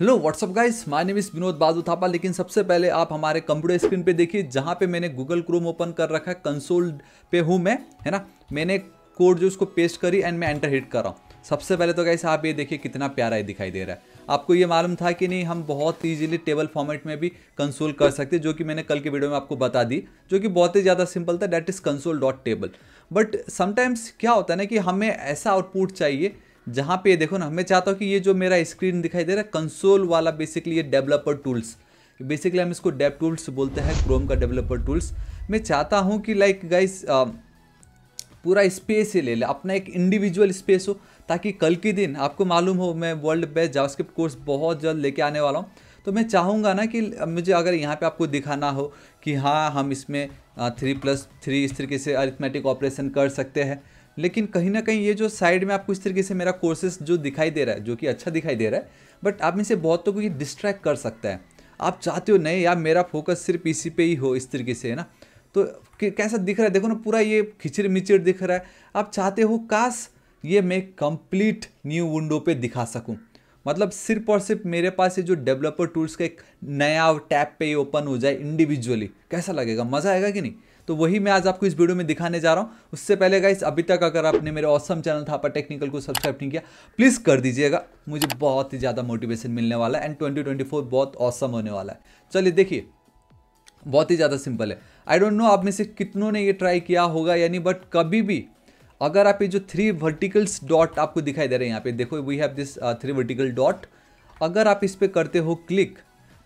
hello what's up guys my name is Vinod बाजू थापा लेकिन सबसे पहले आप हमारे कंप्यूटर स्क्रीन पे देखिए जहाँ पे मैंने गूगल क्रोम ओपन कर रखा है कंसोल पे हूँ मैं है ना मैंने कोड जो उसको पेस्ट करी एंड मैं एंटर हिट कर रहा हूँ सबसे पहले तो गाइस आप ये देखिए कितना प्यारा ही दिखाई दे रहा है आपको ये मालूम था कि नहीं हम बहुत ईजिली टेबल फॉर्मेट में भी कंसोल कर सकते जो कि मैंने कल के वीडियो में आपको बता दी जो कि बहुत ही ज़्यादा सिंपल था that is console dot table but sometimes क्या होता है ना कि हमें ऐसा आउटपुट चाहिए जहाँ पे देखो ना मैं चाहता हूँ कि ये जो मेरा स्क्रीन दिखाई दे रहा है कंसोल वाला बेसिकली ये डेवलपर टूल्स बेसिकली हम इसको डेप टूल्स बोलते हैं क्रोम का डेवलपर टूल्स मैं चाहता हूँ कि लाइक गाइस पूरा स्पेस ही ले ले अपना एक इंडिविजुअल स्पेस हो ताकि कल के दिन आपको मालूम हो मैं वर्ल्ड बेस्ट जावास्क्रिप्ट कोर्स बहुत जल्द लेके आने वाला हूँ तो मैं चाहूँगा ना कि मुझे अगर यहाँ पे आपको दिखाना हो कि हाँ हम इसमें थ्री प्लस थ्री इस तरीके से अरिथमेटिक ऑपरेशन कर सकते हैं लेकिन कहीं ना कहीं ये जो साइड में आपको इस तरीके से मेरा कोर्सेस जो दिखाई दे रहा है जो कि अच्छा दिखाई दे रहा है बट आप में से बहुत तो को ये डिस्ट्रैक्ट कर सकता है आप चाहते हो नहीं यार मेरा फोकस सिर्फ इसी पे ही हो इस तरीके से है ना तो कैसा दिख रहा है देखो ना पूरा ये खिचड़ मिचड़ दिख रहा है आप चाहते हो काश ये मैं कंप्लीट न्यू विंडो पे दिखा सकूं मतलब सिर्फ और सिर्फ मेरे पास ये जो डेवलपर टूल्स का एक नया टैप पे ही ओपन हो जाए इंडिविजुअली कैसा लगेगा मज़ा आएगा कि नहीं तो वही मैं आज आपको इस वीडियो में दिखाने जा रहा हूँ उससे पहले गाइस अभी तक अगर आपने मेरे औसम चैनल था पर टेक्निकल को सब्सक्राइब नहीं किया प्लीज़ कर दीजिएगा मुझे बहुत ही ज़्यादा मोटिवेशन मिलने वाला है एंड ट्वेंटी बहुत औसम होने वाला है चलिए देखिए बहुत ही ज़्यादा सिंपल है आई डोंट नो आप में से कितनों ने ये ट्राई किया होगा यानी बट कभी भी अगर आप ये जो थ्री वर्टिकल्स डॉट आपको दिखाई दे रहे हैं यहाँ पे देखो we have this three vertical dot अगर आप इस पर करते हो क्लिक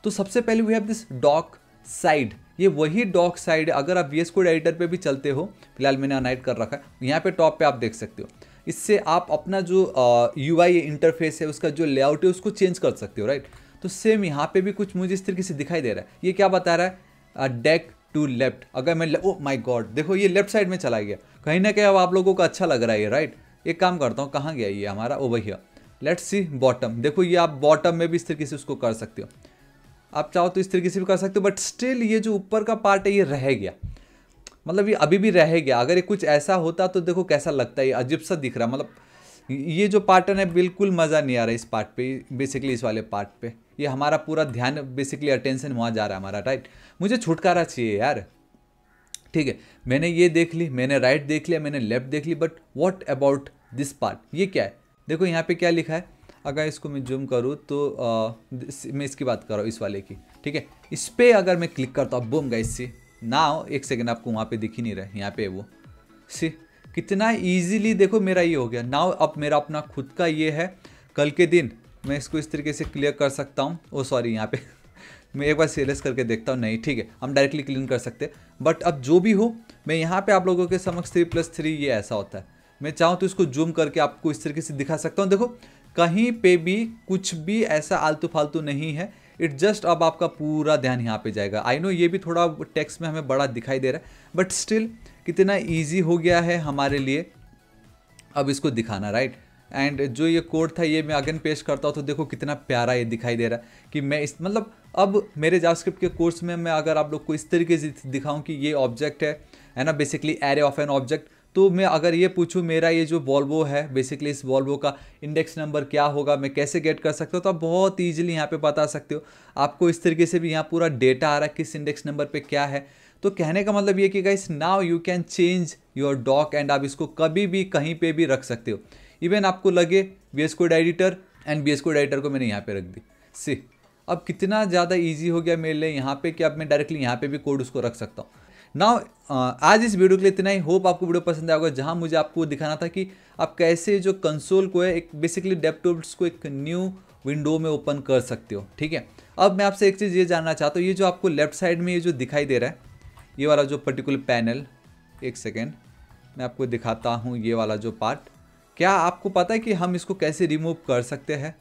तो सबसे पहले we have this dock side ये वही डॉक साइड अगर आप वी कोड एडिटर पे भी चलते हो फिलहाल मैंने अनाइट कर रखा है यहाँ पे टॉप पे आप देख सकते हो इससे आप अपना जो यू आई इंटरफेस है उसका जो लेआउट है उसको चेंज कर सकते हो राइट तो सेम यहाँ पे भी कुछ मुझे इस तरीके से दिखाई दे रहा है ये क्या बता रहा है डेक टू लेफ्ट अगर मैं ओ माई गॉड देखो ये लेफ्ट साइड में चला गया कहीं ना कहीं अब आप लोगों को अच्छा लग रहा है राइट एक काम करता हूँ कहाँ गया ये हमारा ओ भैया लेट्स सी बॉटम देखो ये आप बॉटम में भी इस तरीके से उसको कर सकते हो आप चाहो तो इस तरीके से भी कर सकते हो बट स्टिल ये जो ऊपर का पार्ट है ये रह गया मतलब ये अभी भी रह गया अगर ये कुछ ऐसा होता तो देखो कैसा लगता है ये अजीब सा दिख रहा मतलब ये जो पार्टन है बिल्कुल मज़ा नहीं आ रहा इस पार्ट पे बेसिकली इस वाले पार्ट पे ये हमारा पूरा ध्यान बेसिकली अटेंशन वहाँ जा रहा है हमारा राइट मुझे छुटकारा चाहिए यार ठीक है मैंने ये देख ली मैंने राइट देख लिया मैंने लेफ्ट देख ली but what about this part ये क्या है देखो यहाँ पे क्या लिखा है अगर इसको मैं जूम करूँ तो आ, मैं इसकी बात कर रहा हूँ इस वाले की ठीक है इस पर अगर मैं क्लिक करता हूँ बूम गई सी नाव एक सेकेंड आपको वहाँ पे दिख ही नहीं रहा यहाँ पे वो सी कितना ईजिली देखो मेरा ये हो गया नाव अब मेरा अपना खुद का ये है कल के दिन मैं इसको इस तरीके से क्लियर कर सकता हूँ ओ सॉरी यहाँ पे मैं एक बार सीरियस करके देखता हूँ नहीं ठीक है हम डायरेक्टली क्लीन कर सकते बट अब जो भी हो मैं यहाँ पे आप लोगों के समक्ष थ्री प्लस थ्री ये ऐसा होता है मैं चाहूँ तो इसको जूम करके आपको इस तरीके से दिखा सकता हूँ देखो कहीं पे भी कुछ भी ऐसा आलतू फालतू नहीं है इट जस्ट अब आपका पूरा ध्यान यहाँ पे जाएगा आई नो ये भी थोड़ा टेक्स्ट में हमें बड़ा दिखाई दे रहा है बट स्टिल कितना ईजी हो गया है हमारे लिए अब इसको दिखाना राइट एंड जो ये कोड था ये मैं अगेन पेश करता हूँ तो देखो कितना प्यारा ये दिखाई दे रहा है कि मैं इस मतलब अब मेरे जावास्क्रिप्ट के कोर्स में मैं अगर आप लोग को इस तरीके से दिखाऊँ कि ये ऑब्जेक्ट है है ना basically array of an object तो मैं अगर ये पूछूँ मेरा ये जो वॉल्वो है बेसिकली इस वॉल्वो का इंडेक्स नंबर क्या होगा मैं कैसे गेट कर सकता हूँ तो आप बहुत ईजिली यहाँ पे बता सकते हो आपको इस तरीके से भी यहाँ पूरा डेटा आ रहा है किस इंडेक्स नंबर पे क्या है तो कहने का मतलब ये कि guys now you can change your dock and आप इसको कभी भी कहीं पर भी रख सकते हो इवन आपको लगे V S code editor and V S code editor को मैंने यहाँ पर रख दी सी अब कितना ज़्यादा ईजी हो गया मेरे लिए यहाँ पर कि अब मैं डायरेक्टली यहाँ पर भी कोड उसको रख सकता हूँ नाउ uh, आज इस वीडियो के लिए इतना ही होप आपको वीडियो पसंद आएगा जहां मुझे आपको दिखाना था कि आप कैसे जो कंसोल को है एक बेसिकली डेपटॉप्स को एक न्यू विंडो में ओपन कर सकते हो ठीक है अब मैं आपसे एक चीज़ ये जानना चाहता हूँ ये जो आपको लेफ्ट साइड में ये जो दिखाई दे रहा है ये वाला जो पर्टिकुलर पैनल एक सेकेंड मैं आपको दिखाता हूँ ये वाला जो पार्ट क्या आपको पता है कि हम इसको कैसे रिमूव कर सकते हैं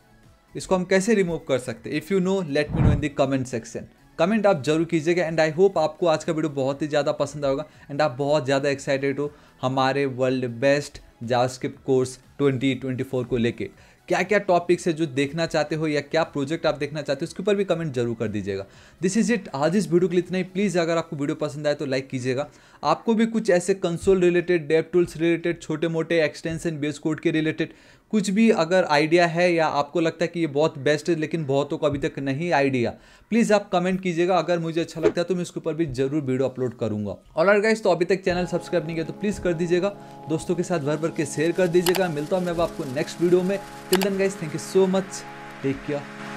इसको हम कैसे रिमूव कर सकते हैं if you know let me know in the comment section comment आप जरूर कीजिएगा एंड आई होप आपको आज का वीडियो बहुत ही ज़्यादा पसंद आएगा एंड आप बहुत ज़्यादा एक्साइटेड हो हमारे वर्ल्ड बेस्ट जावास्क्रिप्ट कोर्स 2024 को लेके क्या क्या टॉपिक्स है जो देखना चाहते हो या क्या प्रोजेक्ट आप देखना चाहते हो उसके ऊपर भी कमेंट जरूर कर दीजिएगा दिस इज इट आज इस वीडियो के लिए इतना ही प्लीज़ अगर आपको वीडियो पसंद आए तो लाइक कीजिएगा आपको भी कुछ ऐसे console related dev tools related छोटे मोटे एक्सटेंशन बेस कोड के रिलेटेड कुछ भी अगर आइडिया है या आपको लगता है कि ये बहुत बेस्ट है लेकिन बहुतों को अभी तक नहीं आइडिया प्लीज़ आप कमेंट कीजिएगा अगर मुझे अच्छा लगता है तो मैं इसके ऊपर भी जरूर वीडियो अपलोड करूंगा और गाइस तो अभी तक चैनल सब्सक्राइब नहीं किया तो प्लीज़ कर दीजिएगा दोस्तों के साथ भर भर के शेयर कर दीजिएगा मिलता हूँ मैं अब आपको नेक्स्ट वीडियो में till then guys thank you so much take care